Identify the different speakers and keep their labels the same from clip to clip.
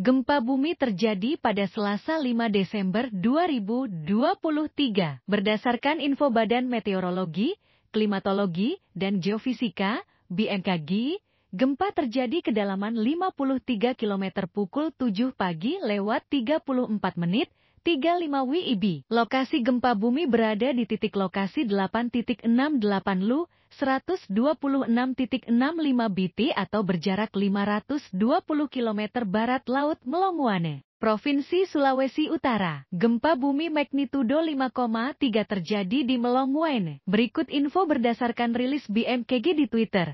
Speaker 1: Gempa bumi terjadi pada Selasa 5 Desember 2023. Berdasarkan info Badan Meteorologi, Klimatologi, dan Geofisika, BMKG, gempa terjadi kedalaman 53 km pukul 7 pagi lewat 34 menit 35 WIB. Lokasi gempa bumi berada di titik lokasi 8.68 Lu, 126.65 BT atau berjarak 520 km barat Laut Melongwane. Provinsi Sulawesi Utara. Gempa bumi magnitudo 5,3 terjadi di Melongwane. Berikut info berdasarkan rilis BMKG di Twitter.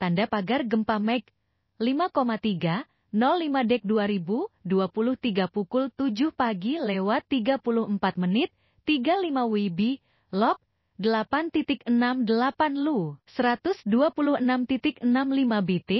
Speaker 1: Tanda pagar gempa Meg 5,3 05 Dek 2023 pukul 7 pagi lewat 34 menit, 35 Wibi, log 8.68 Lu, 126.65 BT,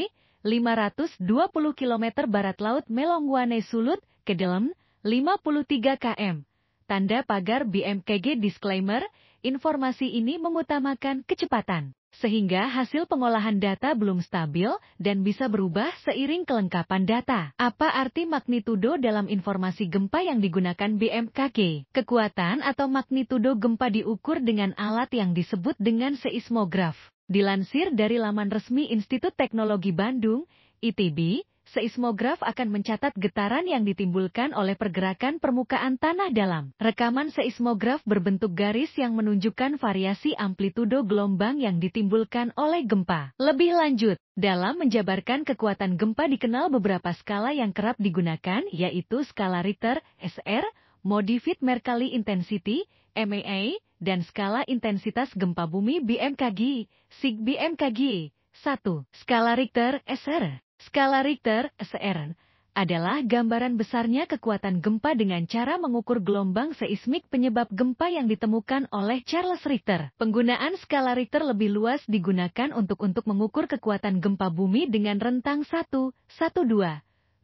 Speaker 1: 520 km barat laut Melongwane Sulut, Kedelem, 53 km. Tanda pagar BMKG disclaimer, informasi ini mengutamakan kecepatan sehingga hasil pengolahan data belum stabil dan bisa berubah seiring kelengkapan data. Apa arti magnitudo dalam informasi gempa yang digunakan BMKG? Kekuatan atau magnitudo gempa diukur dengan alat yang disebut dengan seismograf. Dilansir dari laman resmi Institut Teknologi Bandung, ITB, seismograf akan mencatat getaran yang ditimbulkan oleh pergerakan permukaan tanah dalam. Rekaman seismograf berbentuk garis yang menunjukkan variasi amplitudo gelombang yang ditimbulkan oleh gempa. Lebih lanjut, dalam menjabarkan kekuatan gempa dikenal beberapa skala yang kerap digunakan, yaitu skala Richter, SR, Modified Mercalli Intensity, MAA, dan skala intensitas gempa bumi BMKG, SIG BMKG. 1. Skala Richter, SR, Skala Richter, SRN, e adalah gambaran besarnya kekuatan gempa dengan cara mengukur gelombang seismik penyebab gempa yang ditemukan oleh Charles Richter. Penggunaan skala Richter lebih luas digunakan untuk untuk mengukur kekuatan gempa bumi dengan rentang 1, 1, 2,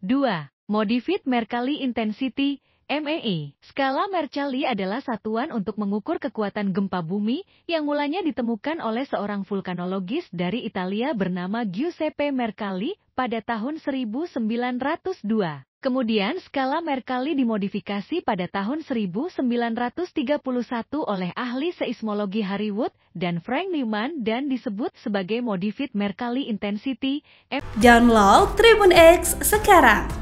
Speaker 1: 2, Modified Mercalli Intensity MEI. E. Skala Mercalli adalah satuan untuk mengukur kekuatan gempa bumi yang mulanya ditemukan oleh seorang vulkanologis dari Italia bernama Giuseppe Mercalli pada tahun 1902. Kemudian skala Mercalli dimodifikasi pada tahun 1931 oleh ahli seismologi Harry Wood dan Frank Newman dan disebut sebagai modified Mercalli intensity. E e. Download Tribun X sekarang